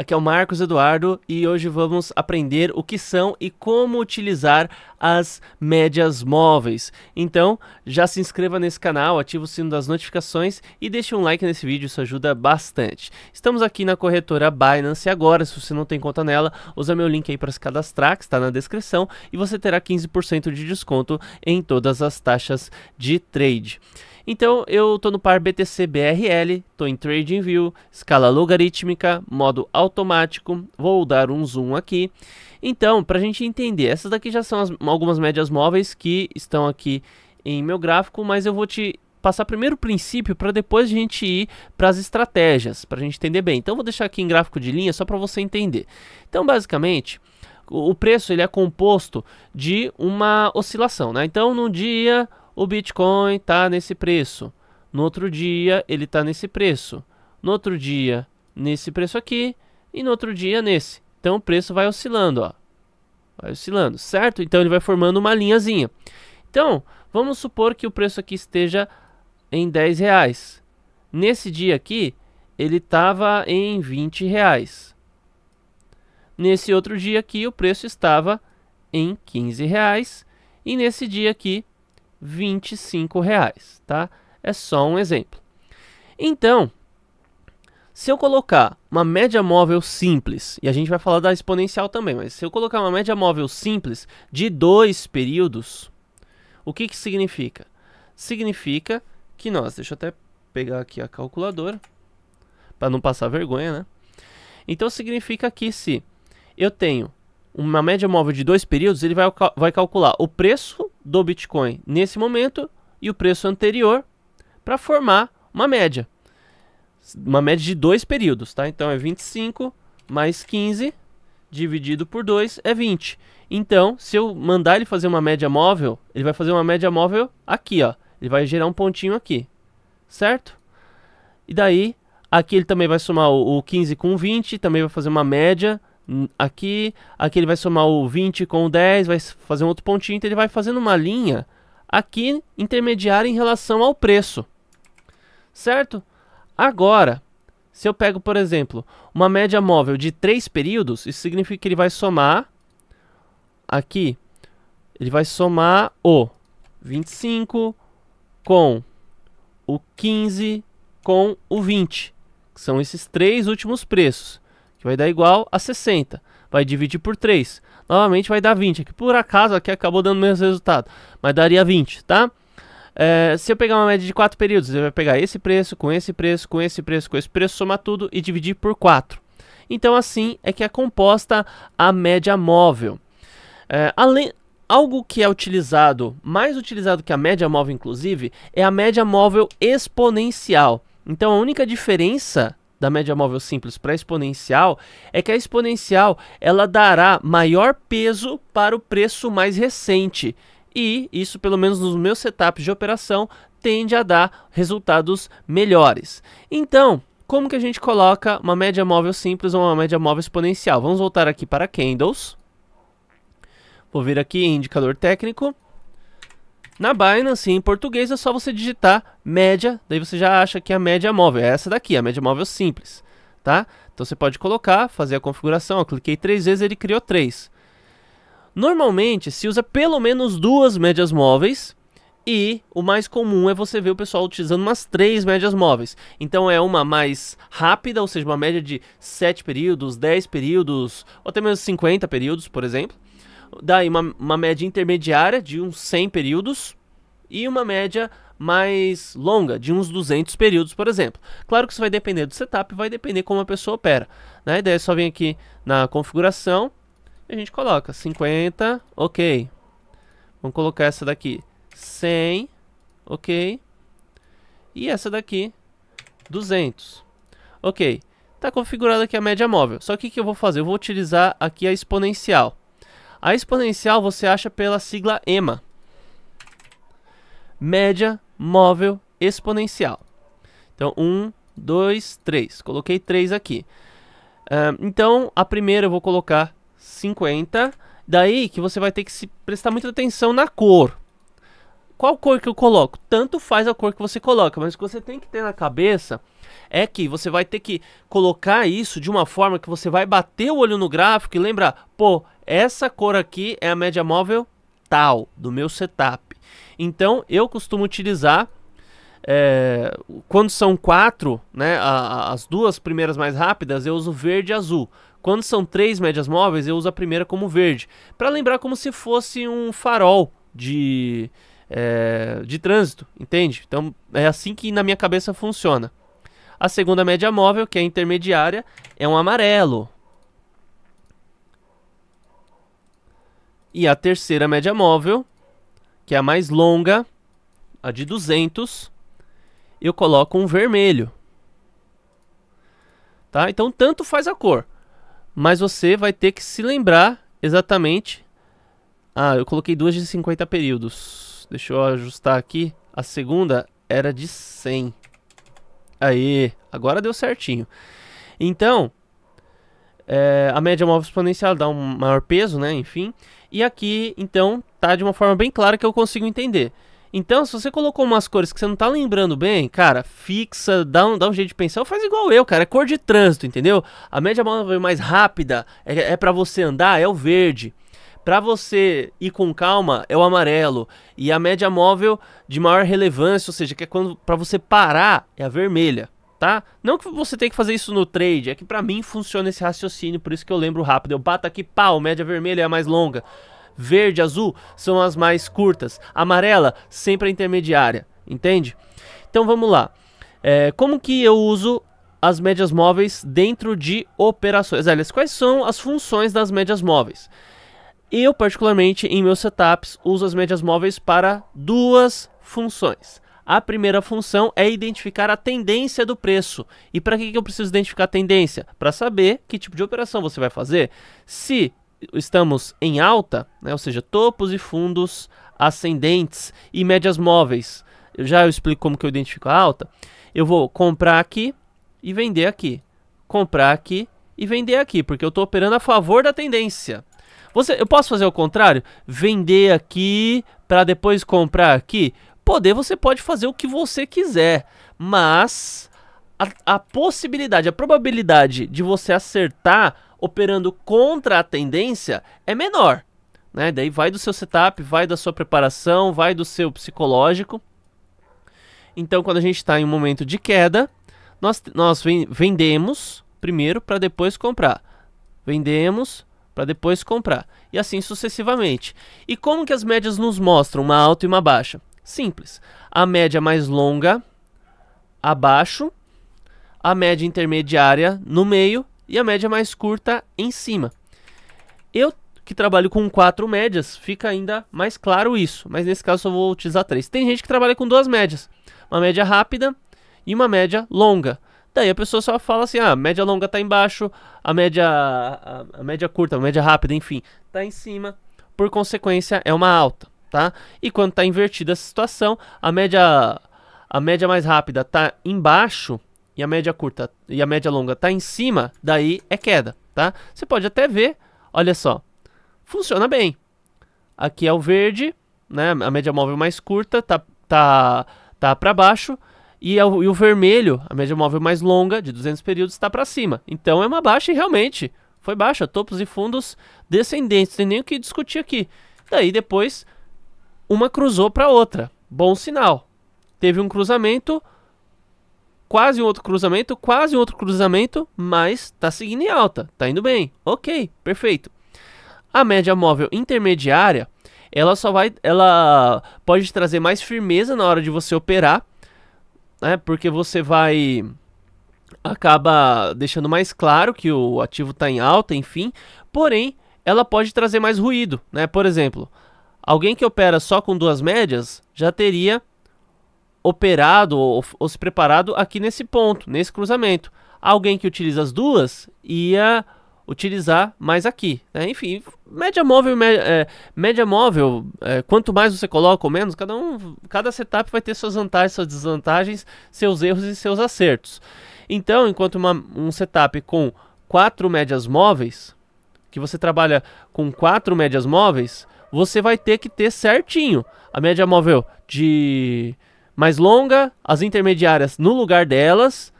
Aqui é o Marcos Eduardo e hoje vamos aprender o que são e como utilizar as médias móveis. Então, já se inscreva nesse canal, ative o sino das notificações e deixe um like nesse vídeo, isso ajuda bastante. Estamos aqui na corretora Binance agora, se você não tem conta nela, usa meu link aí para se cadastrar, que está na descrição, e você terá 15% de desconto em todas as taxas de trade. Então eu estou no par BTC BRL, estou em Trading View, escala logarítmica, modo automático, vou dar um zoom aqui. Então, para a gente entender, essas daqui já são as, algumas médias móveis que estão aqui em meu gráfico, mas eu vou te passar primeiro o princípio para depois a gente ir para as estratégias, para a gente entender bem. Então vou deixar aqui em gráfico de linha só para você entender. Então basicamente o preço ele é composto de uma oscilação, né? Então no dia o Bitcoin está nesse preço. No outro dia, ele está nesse preço. No outro dia, nesse preço aqui. E no outro dia, nesse. Então, o preço vai oscilando, ó. Vai oscilando, certo? Então, ele vai formando uma linhazinha. Então, vamos supor que o preço aqui esteja em 10 reais. Nesse dia aqui, ele estava em 20 reais. Nesse outro dia aqui, o preço estava em 15 reais. E nesse dia aqui, 25 reais, tá? É só um exemplo. Então, se eu colocar uma média móvel simples, e a gente vai falar da exponencial também, mas se eu colocar uma média móvel simples de dois períodos, o que, que significa? Significa que nós, deixa eu até pegar aqui a calculadora, para não passar vergonha, né? Então significa que se eu tenho uma média móvel de dois períodos, ele vai, vai calcular o preço do Bitcoin nesse momento e o preço anterior para formar uma média. Uma média de dois períodos, tá? Então é 25 mais 15 dividido por 2 é 20. Então, se eu mandar ele fazer uma média móvel, ele vai fazer uma média móvel aqui, ó. Ele vai gerar um pontinho aqui, certo? E daí, aqui ele também vai somar o, 15 com 20, também vai fazer uma média Hum, aqui, aqui ele vai somar o 20 com o 10, vai fazer um outro pontinho, então ele vai fazendo uma linha aqui intermediária em relação ao preço, certo? Agora, se eu pego, por exemplo, uma média móvel de 3 períodos, isso significa que ele vai somar aqui, ele vai somar o 25 com o 15 com o 20, que são esses três últimos preços que vai dar igual a 60. Vai dividir por 3. Novamente vai dar 20. Aqui por acaso aqui acabou dando o mesmo resultado, mas daria 20, tá? É, se eu pegar uma média de 4 períodos, eu vou pegar esse preço, com esse preço, com esse preço, com esse preço, somar tudo e dividir por 4. Então assim é que é composta a média móvel. É, além, algo que é utilizado, mais utilizado que a média móvel inclusive, é a média móvel exponencial. Então a única diferença da média móvel simples para exponencial é que a exponencial ela dará maior peso para o preço mais recente. E isso, pelo menos nos meus setups de operação, tende a dar resultados melhores. Então, como que a gente coloca uma média móvel simples ou uma média móvel exponencial? Vamos voltar aqui para Candles. Vou vir aqui em indicador técnico. Na Binance, em português, é só você digitar média, daí você já acha que é a média móvel é essa daqui, a média móvel simples, tá? Então você pode colocar, fazer a configuração, eu cliquei três vezes, ele criou três. Normalmente se usa pelo menos duas médias móveis e o mais comum é você ver o pessoal utilizando umas três médias móveis. Então é uma mais rápida, ou seja, uma média de 7 períodos, 10 períodos, ou até mesmo 50 períodos, por exemplo daí uma, uma média intermediária de uns 100 períodos e uma média mais longa, de uns 200 períodos, por exemplo. Claro que isso vai depender do setup, vai depender como a pessoa opera. Né? ideia é só vir aqui na configuração e a gente coloca 50, ok. Vamos colocar essa daqui 100, ok. E essa daqui 200, ok. Está configurada aqui a média móvel. Só que o que eu vou fazer? Eu vou utilizar aqui a exponencial. A exponencial você acha pela sigla EMA. Média móvel exponencial. Então, 1, 2, 3. Coloquei 3 aqui. Uh, então, a primeira eu vou colocar 50. Daí que você vai ter que se prestar muita atenção na cor qual cor que eu coloco? Tanto faz a cor que você coloca, mas o que você tem que ter na cabeça é que você vai ter que colocar isso de uma forma que você vai bater o olho no gráfico e lembrar, pô, essa cor aqui é a média móvel tal do meu setup. Então eu costumo utilizar é, quando são quatro, né, a, a, as duas primeiras mais rápidas eu uso verde e azul. Quando são três médias móveis eu uso a primeira como verde, para lembrar como se fosse um farol de é, de trânsito, entende? Então é assim que na minha cabeça funciona. A segunda média móvel, que é a intermediária, é um amarelo. E a terceira média móvel, que é a mais longa, a de 200, eu coloco um vermelho. Tá? Então tanto faz a cor, mas você vai ter que se lembrar exatamente... Ah, eu coloquei duas de 50 períodos. Deixa eu ajustar aqui. A segunda era de 100. Aí, agora deu certinho. Então, é, a média móvel exponencial dá um maior peso, né? Enfim. E aqui, então, tá de uma forma bem clara que eu consigo entender. Então, se você colocou umas cores que você não tá lembrando bem, cara, fixa, dá um, dá um jeito de pensar, faz igual eu, cara, é cor de trânsito, entendeu? A média móvel mais rápida é, é para você andar, é o verde. Para você ir com calma é o amarelo e a média móvel de maior relevância, ou seja, que é quando para você parar é a vermelha, tá? Não que você tenha que fazer isso no trade, é que para mim funciona esse raciocínio, por isso que eu lembro rápido. Eu bato aqui, pau, média vermelha é a mais longa. Verde, azul são as mais curtas. Amarela sempre a intermediária, entende? Então vamos lá. É, como que eu uso as médias móveis dentro de operações. Aliás, quais são as funções das médias móveis? Eu, particularmente, em meus setups, uso as médias móveis para duas funções. A primeira função é identificar a tendência do preço. E para que eu preciso identificar a tendência? Para saber que tipo de operação você vai fazer. Se estamos em alta, né, ou seja, topos e fundos ascendentes e médias móveis. Eu já eu explico como que eu identifico a alta. Eu vou comprar aqui e vender aqui. Comprar aqui e vender aqui, porque eu estou operando a favor da tendência. Você, eu posso fazer o contrário? Vender aqui para depois comprar aqui? Poder, você pode fazer o que você quiser, mas a, a possibilidade, a probabilidade de você acertar operando contra a tendência é menor. Né? Daí vai do seu setup, vai da sua preparação, vai do seu psicológico. Então, quando a gente está em um momento de queda, nós, nós vendemos primeiro para depois comprar. Vendemos para depois comprar, e assim sucessivamente. E como que as médias nos mostram uma alta e uma baixa? Simples. A média mais longa abaixo, a média intermediária no meio e a média mais curta em cima. Eu que trabalho com quatro médias, fica ainda mais claro isso, mas nesse caso só vou utilizar três. Tem gente que trabalha com duas médias, uma média rápida e uma média longa. Daí a pessoa só fala assim: ah, a média longa tá embaixo, a média, a, a média curta, a média rápida, enfim, tá em cima. Por consequência, é uma alta, tá? E quando tá invertida essa situação, a média, a média mais rápida tá embaixo e a média curta e a média longa tá em cima, daí é queda, tá? Você pode até ver, olha só, funciona bem. Aqui é o verde, né? A média móvel mais curta tá, tá, tá para baixo e, é o, e o vermelho, a média móvel mais longa, de 200 períodos, está para cima. Então é uma baixa e realmente foi baixa. Topos e fundos descendentes, tem nem o que discutir aqui. Daí depois, uma cruzou para outra. Bom sinal. Teve um cruzamento, quase um outro cruzamento, quase um outro cruzamento, mas está seguindo em alta. está indo bem. Ok, perfeito. A média móvel intermediária, ela só vai, ela pode trazer mais firmeza na hora de você operar né? Porque você vai acaba deixando mais claro que o ativo está em alta, enfim. Porém, ela pode trazer mais ruído, né? Por exemplo, alguém que opera só com duas médias já teria operado ou, ou se preparado aqui nesse ponto, nesse cruzamento. Alguém que utiliza as duas ia utilizar mais aqui. Né? Enfim, média móvel, média, é, média móvel é, quanto mais você coloca ou menos, cada, um, cada setup vai ter suas vantagens, suas desvantagens, seus erros e seus acertos. Então, enquanto uma, um setup com quatro médias móveis, que você trabalha com quatro médias móveis, você vai ter que ter certinho a média móvel de mais longa, as intermediárias no lugar delas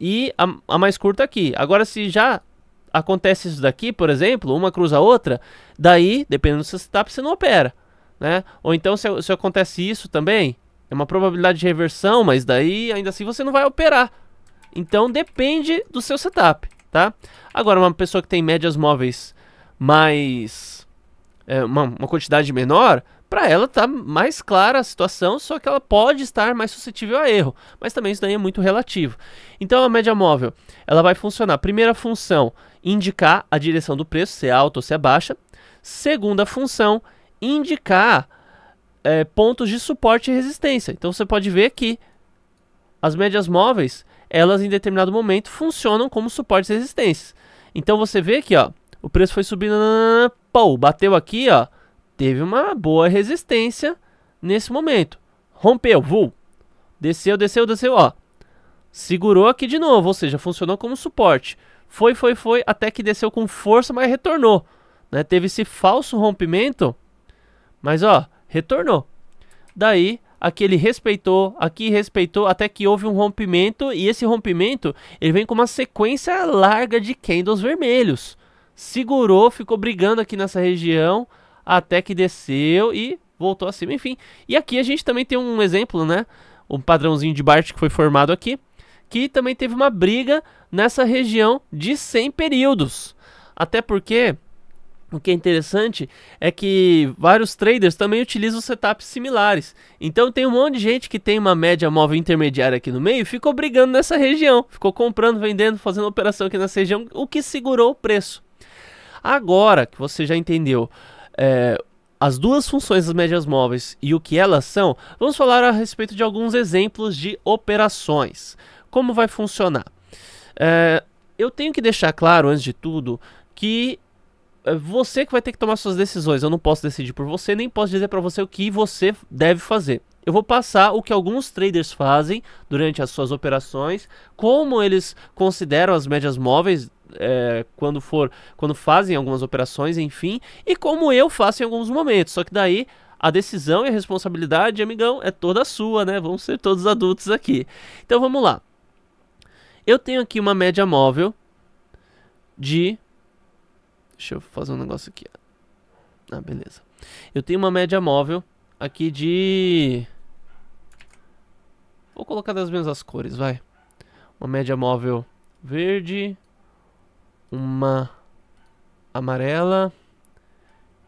e a, a mais curta aqui. Agora, se já acontece isso daqui, por exemplo, uma cruza a outra, daí, dependendo do seu setup, você não opera. Né? Ou então, se, se acontece isso também, é uma probabilidade de reversão, mas daí ainda assim você não vai operar. Então depende do seu setup, tá? Agora, uma pessoa que tem médias móveis mais. É, uma, uma quantidade menor, para ela tá mais clara a situação, só que ela pode estar mais suscetível a erro, mas também isso daí é muito relativo. Então a média móvel, ela vai funcionar. Primeira função, indicar a direção do preço, se é alta ou se é baixa. Segunda função, indicar é, pontos de suporte e resistência. Então você pode ver que as médias móveis, elas em determinado momento funcionam como suportes e resistências. Então você vê que ó, o preço foi subindo, pô, bateu aqui, ó, teve uma boa resistência nesse momento. Rompeu, voo Desceu, desceu, desceu, ó. Segurou aqui de novo, ou seja, funcionou como suporte. Foi, foi, foi, até que desceu com força, mas retornou. Né? Teve esse falso rompimento, mas ó, retornou. Daí, aqui ele respeitou, aqui respeitou, até que houve um rompimento. E esse rompimento, ele vem com uma sequência larga de candles vermelhos. Segurou, ficou brigando aqui nessa região até que desceu e voltou acima, enfim. E aqui a gente também tem um exemplo, né? Um padrãozinho de Bart que foi formado aqui, que também teve uma briga nessa região de 100 períodos. Até porque o que é interessante é que vários traders também utilizam setups similares. Então tem um monte de gente que tem uma média móvel intermediária aqui no meio e ficou brigando nessa região. Ficou comprando, vendendo, fazendo operação aqui nessa região, o que segurou o preço. Agora que você já entendeu é, as duas funções das médias móveis e o que elas são, vamos falar a respeito de alguns exemplos de operações. Como vai funcionar? É, eu tenho que deixar claro, antes de tudo, que é você que vai ter que tomar suas decisões. Eu não posso decidir por você, nem posso dizer para você o que você deve fazer. Eu vou passar o que alguns traders fazem durante as suas operações, como eles consideram as médias móveis é, quando for, quando fazem algumas operações, enfim, e como eu faço em alguns momentos. Só que daí a decisão e a responsabilidade, amigão, é toda sua, né? Vamos ser todos adultos aqui. Então vamos lá. Eu tenho aqui uma média móvel de. Deixa eu fazer um negócio aqui. Ah, beleza. Eu tenho uma média móvel aqui de. Vou colocar das mesmas cores, vai. Uma média móvel verde, uma amarela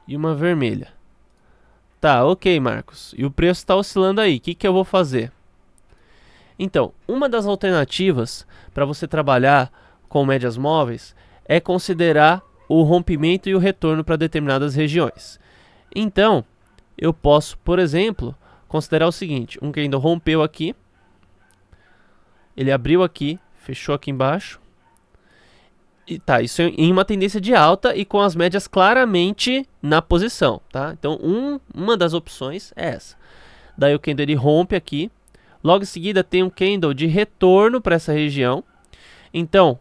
e uma vermelha. Tá, ok, Marcos. E o preço está oscilando aí. O que, que eu vou fazer? Então, uma das alternativas para você trabalhar com médias móveis é considerar o rompimento e o retorno para determinadas regiões. Então, eu posso, por exemplo, considerar o seguinte: um candle rompeu aqui, ele abriu aqui, fechou aqui embaixo, e tá, isso em uma tendência de alta e com as médias claramente na posição, tá? Então, um, uma das opções é essa. Daí o candle ele rompe aqui. Logo em seguida tem um candle de retorno para essa região. Então,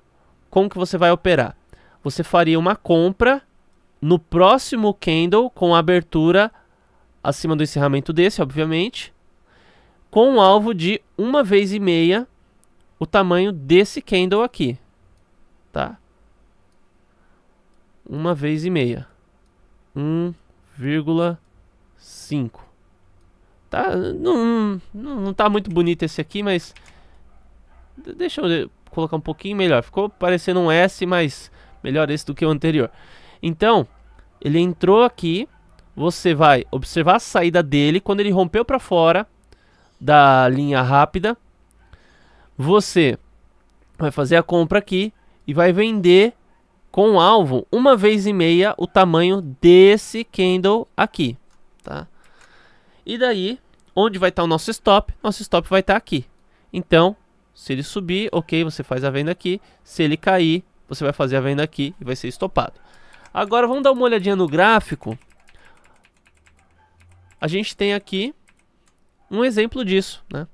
como que você vai operar? Você faria uma compra no próximo candle com abertura acima do encerramento desse, obviamente, com um alvo de uma vez e meia o tamanho desse candle aqui, tá? uma vez e meia. 1,5. Tá, não, não, não tá muito bonito esse aqui, mas deixa eu colocar um pouquinho melhor. Ficou parecendo um S, mas melhor esse do que o anterior. Então, ele entrou aqui, você vai observar a saída dele quando ele rompeu para fora da linha rápida. Você vai fazer a compra aqui e vai vender com o alvo uma vez e meia o tamanho desse candle aqui, tá? E daí, onde vai estar tá o nosso stop? Nosso stop vai estar tá aqui. Então, se ele subir, ok, você faz a venda aqui. Se ele cair, você vai fazer a venda aqui e vai ser estopado. Agora, vamos dar uma olhadinha no gráfico. A gente tem aqui um exemplo disso, né?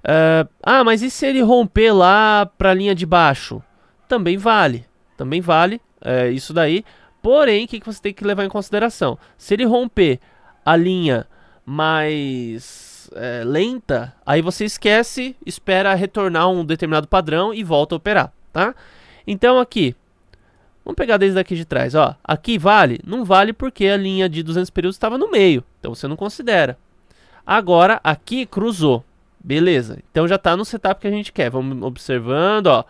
Uh, ah, mas e se ele romper lá para a linha de baixo? Também vale também vale é, isso daí. Porém, o que, que você tem que levar em consideração? Se ele romper a linha mais é, lenta, aí você esquece, espera retornar um determinado padrão e volta a operar, tá? Então aqui, vamos pegar desde aqui de trás, ó. Aqui vale? Não vale porque a linha de 200 períodos estava no meio, então você não considera. Agora, aqui cruzou, beleza. Então já está no setup que a gente quer, vamos observando, ó.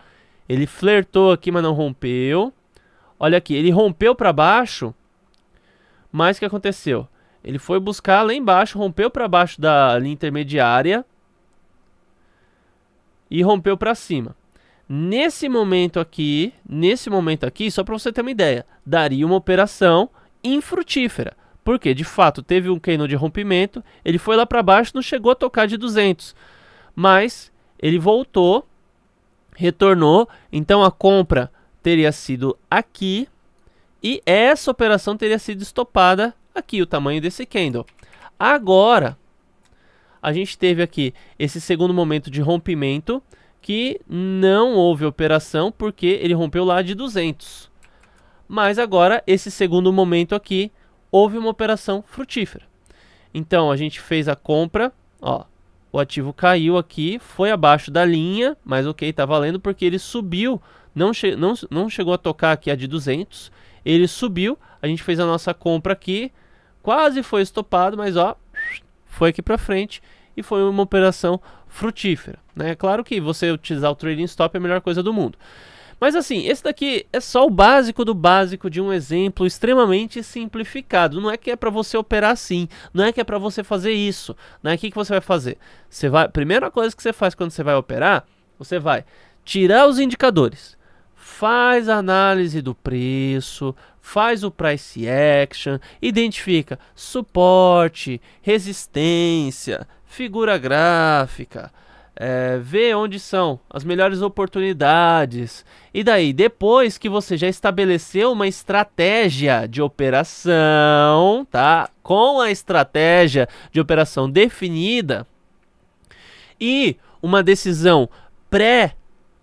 Ele flertou aqui, mas não rompeu. Olha aqui, ele rompeu para baixo, mas o que aconteceu? Ele foi buscar lá embaixo, rompeu para baixo da linha intermediária e rompeu para cima. Nesse momento aqui, nesse momento aqui, só para você ter uma ideia, daria uma operação infrutífera. Porque, de fato, teve um Kano de rompimento, ele foi lá para baixo, não chegou a tocar de 200. Mas ele voltou retornou, então a compra teria sido aqui e essa operação teria sido estopada aqui, o tamanho desse candle. Agora, a gente teve aqui esse segundo momento de rompimento que não houve operação porque ele rompeu lá de 200. Mas agora, esse segundo momento aqui, houve uma operação frutífera. Então, a gente fez a compra, ó, o ativo caiu aqui, foi abaixo da linha, mas ok, está valendo porque ele subiu, não, che não, não chegou a tocar aqui a de 200, ele subiu, a gente fez a nossa compra aqui, quase foi estopado, mas ó, foi aqui para frente e foi uma operação frutífera. Né? É claro que você utilizar o trading stop é a melhor coisa do mundo. Mas assim, esse daqui é só o básico do básico de um exemplo extremamente simplificado. Não é que é para você operar assim, não é que é para você fazer isso. Não é que que você vai fazer. Você vai, primeira coisa que você faz quando você vai operar, você vai tirar os indicadores faz a análise do preço, faz o price action, identifica suporte, resistência, figura gráfica, é, ver onde são as melhores oportunidades. E daí, depois que você já estabeleceu uma estratégia de operação, tá? Com a estratégia de operação definida e uma decisão pré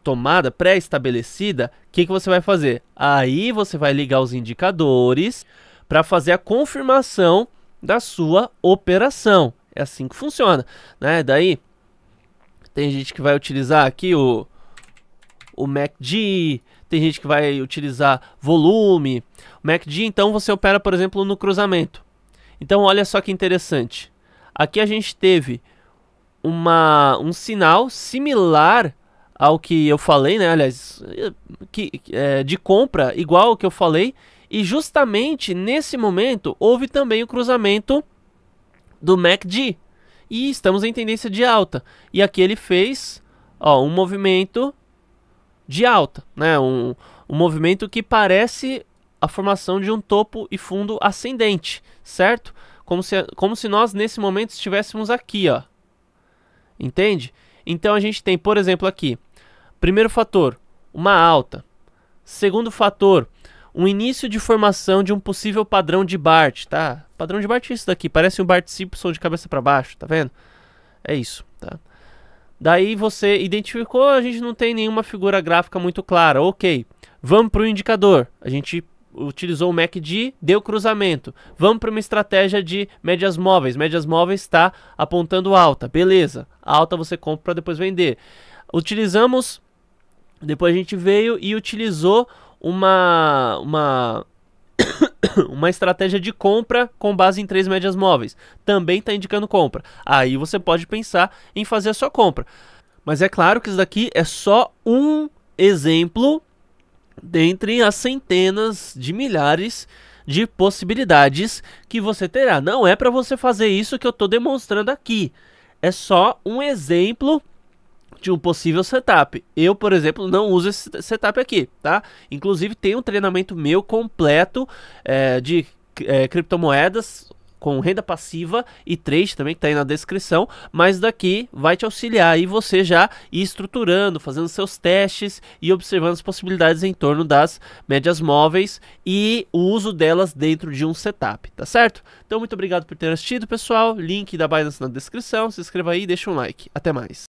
tomada, pré-estabelecida, o que, que você vai fazer? Aí você vai ligar os indicadores para fazer a confirmação da sua operação. É assim que funciona, né? Daí tem gente que vai utilizar aqui o, o MACD, tem gente que vai utilizar volume. O MACD, então, você opera, por exemplo, no cruzamento. Então, olha só que interessante. Aqui a gente teve uma, um sinal similar ao que eu falei, né? Aliás, que, é, de compra, igual ao que eu falei. E justamente nesse momento houve também o cruzamento do MACD e estamos em tendência de alta. E aqui ele fez ó, um movimento de alta, né? Um, um movimento que parece a formação de um topo e fundo ascendente, certo? Como se, como se nós nesse momento estivéssemos aqui, ó. Entende? Então a gente tem, por exemplo, aqui, primeiro fator, uma alta. Segundo fator, um início de formação de um possível padrão de Bart, tá? Padrão de Bart é isso daqui, parece um Bart Simpson de cabeça para baixo, tá vendo? É isso, tá? Daí você identificou, a gente não tem nenhuma figura gráfica muito clara, ok. Vamos para o indicador, a gente utilizou o MACD, deu cruzamento. Vamos para uma estratégia de médias móveis, médias móveis está apontando alta, beleza. A alta você compra para depois vender. Utilizamos, depois a gente veio e utilizou uma uma uma estratégia de compra com base em três médias móveis. Também está indicando compra. Aí você pode pensar em fazer a sua compra. Mas é claro que isso daqui é só um exemplo dentre as centenas de milhares de possibilidades que você terá. Não é para você fazer isso que eu estou demonstrando aqui. É só um exemplo de um possível setup. Eu, por exemplo, não uso esse setup aqui, tá? Inclusive tem um treinamento meu completo é, de é, criptomoedas com renda passiva e trade também que está aí na descrição, mas daqui vai te auxiliar aí você já ir estruturando, fazendo seus testes e observando as possibilidades em torno das médias móveis e o uso delas dentro de um setup, tá certo? Então muito obrigado por ter assistido, pessoal. Link da Binance na descrição, se inscreva aí e deixa um like. Até mais.